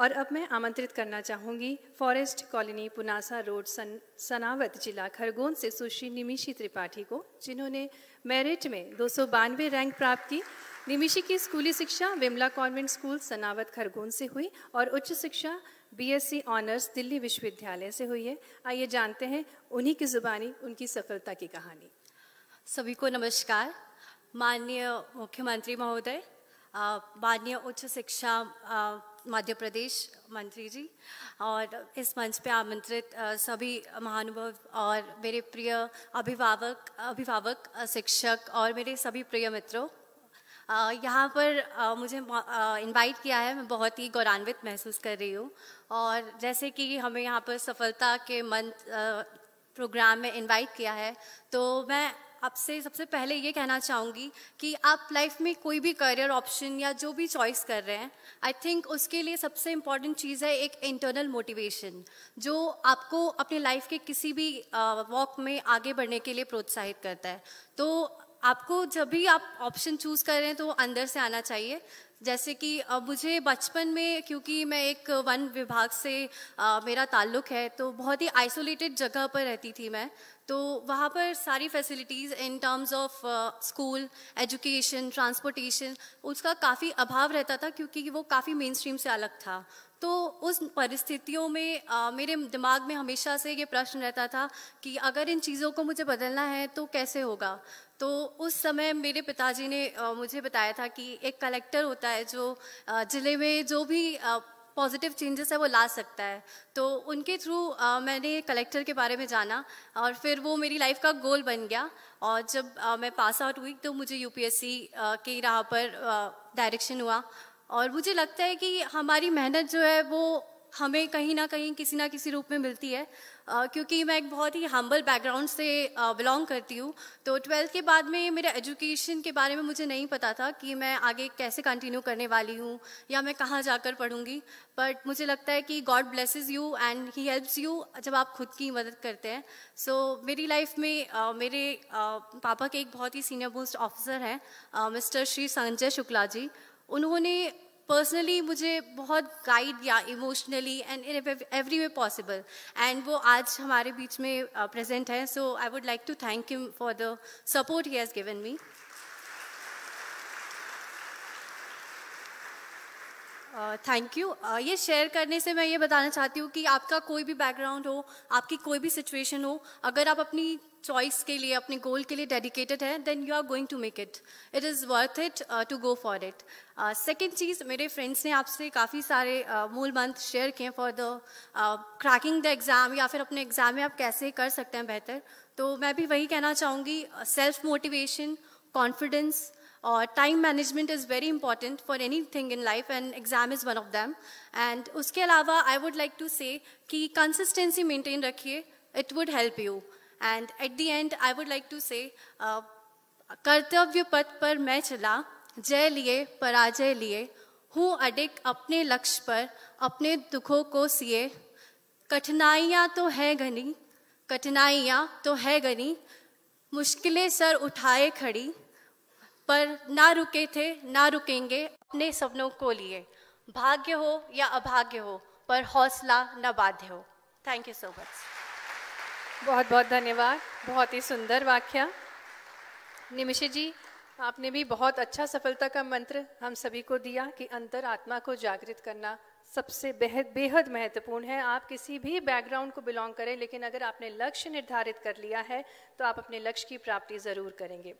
और अब मैं आमंत्रित करना चाहूँगी फॉरेस्ट कॉलोनी पुनासा रोड सन सनावत जिला खरगोन से सुश्री निमिषी त्रिपाठी को जिन्होंने मेरिट में दो रैंक प्राप्त की निमिषी की स्कूली शिक्षा विमला कॉन्वेंट स्कूल सनावत खरगोन से हुई और उच्च शिक्षा बीएससी ऑनर्स दिल्ली विश्वविद्यालय से हुई है आइए जानते हैं उन्हीं की जुबानी उनकी सफलता की कहानी सभी को नमस्कार माननीय मुख्यमंत्री महोदय माननीय उच्च शिक्षा मध्य प्रदेश मंत्री जी और इस मंच पे आमंत्रित सभी महानुभव और मेरे प्रिय अभिभावक अभिभावक शिक्षक और मेरे सभी प्रिय मित्रों यहाँ पर मुझे इनवाइट किया है मैं बहुत ही गौरवान्वित महसूस कर रही हूँ और जैसे कि हमें यहाँ पर सफलता के मंच प्रोग्राम में इनवाइट किया है तो मैं आपसे सबसे पहले ये कहना चाहूँगी कि आप लाइफ में कोई भी करियर ऑप्शन या जो भी चॉइस कर रहे हैं आई थिंक उसके लिए सबसे इम्पॉर्टेंट चीज़ है एक इंटरनल मोटिवेशन जो आपको अपने लाइफ के किसी भी वॉक में आगे बढ़ने के लिए प्रोत्साहित करता है तो आपको जब भी आप ऑप्शन चूज़ कर रहे हैं तो वो अंदर से आना चाहिए जैसे कि अब मुझे बचपन में क्योंकि मैं एक वन विभाग से आ, मेरा ताल्लुक है तो बहुत ही आइसोलेटेड जगह पर रहती थी मैं तो वहाँ पर सारी facilities in terms of school education transportation उसका काफ़ी अभाव रहता था क्योंकि वो काफ़ी मेन स्ट्रीम से अलग था तो उस परिस्थितियों में आ, मेरे दिमाग में हमेशा से ये प्रश्न रहता था कि अगर इन चीज़ों को मुझे बदलना है तो कैसे होगा तो उस समय मेरे पिताजी ने आ, मुझे बताया था कि एक कलेक्टर होता है जो ज़िले में जो भी आ, पॉजिटिव चेंजेस है वो ला सकता है तो उनके थ्रू मैंने कलेक्टर के बारे में जाना और फिर वो मेरी लाइफ का गोल बन गया और जब आ, मैं पास आउट हुई तो मुझे यूपीएससी के राह पर डायरेक्शन हुआ और मुझे लगता है कि हमारी मेहनत जो है वो हमें कहीं ना कहीं किसी ना किसी रूप में मिलती है Uh, क्योंकि मैं एक बहुत ही हम्बल बैकग्राउंड से बिलोंग uh, करती हूँ तो ट्वेल्थ के बाद में मेरे एजुकेशन के बारे में मुझे नहीं पता था कि मैं आगे कैसे कंटिन्यू करने वाली हूँ या मैं कहाँ जाकर पढ़ूँगी बट मुझे लगता है कि God blesses you and he helps you जब आप खुद की मदद करते हैं सो so, मेरी लाइफ में uh, मेरे पापा के एक बहुत ही सीनियर मोस्ट ऑफिसर हैं मिस्टर श्री संजय शुक्ला जी उन्होंने पर्सनली मुझे बहुत गाइड या emotionally and in every way possible and वो आज हमारे बीच में प्रेजेंट uh, हैं so I would like to thank you for the support he has given me thank uh, you uh, ये शेयर करने से मैं ये बताना चाहती हूँ कि आपका कोई भी बैकग्राउंड हो आपकी कोई भी सिचुएशन हो अगर आप अपनी चॉइस के लिए अपने गोल के लिए डेडिकेटेड है then you are going to make it it is worth it to go for it second चीज़ मेरे फ्रेंड्स ने आपसे काफ़ी सारे uh, मूल मंत्र शेयर किए for the cracking the exam या फिर अपने एग्ज़ाम में आप कैसे कर सकते हैं बेहतर तो मैं भी वही कहना चाहूँगी सेल्फ मोटिवेशन कॉन्फिडेंस और time management is very important for anything in life and exam is one of them and उसके अलावा I would like to say कि कंसिस्टेंसी मेंटेन रखिए it would help you and at the end I would like to say Kartavya पथ पर मैं चला जय लिए पराजय लिए हूँ अडिक अपने लक्ष्य पर अपने दुखों को सिए कठिनाइयाँ तो है घनी कठिनाइयाँ तो है घनी मुश्किलें सर उठाए खड़ी पर ना रुके थे ना रुकेंगे अपने सपनों को लिए भाग्य हो या अभाग्य हो पर हौसला न बाध्य हो थैंक यू सो मच बहुत बहुत धन्यवाद बहुत ही सुंदर वाक्य निमिष जी आपने भी बहुत अच्छा सफलता का मंत्र हम सभी को दिया कि अंतर आत्मा को जागृत करना सबसे बेहद बेहद महत्वपूर्ण है आप किसी भी बैकग्राउंड को बिलोंग करें लेकिन अगर आपने लक्ष्य निर्धारित कर लिया है तो आप अपने लक्ष्य की प्राप्ति ज़रूर करेंगे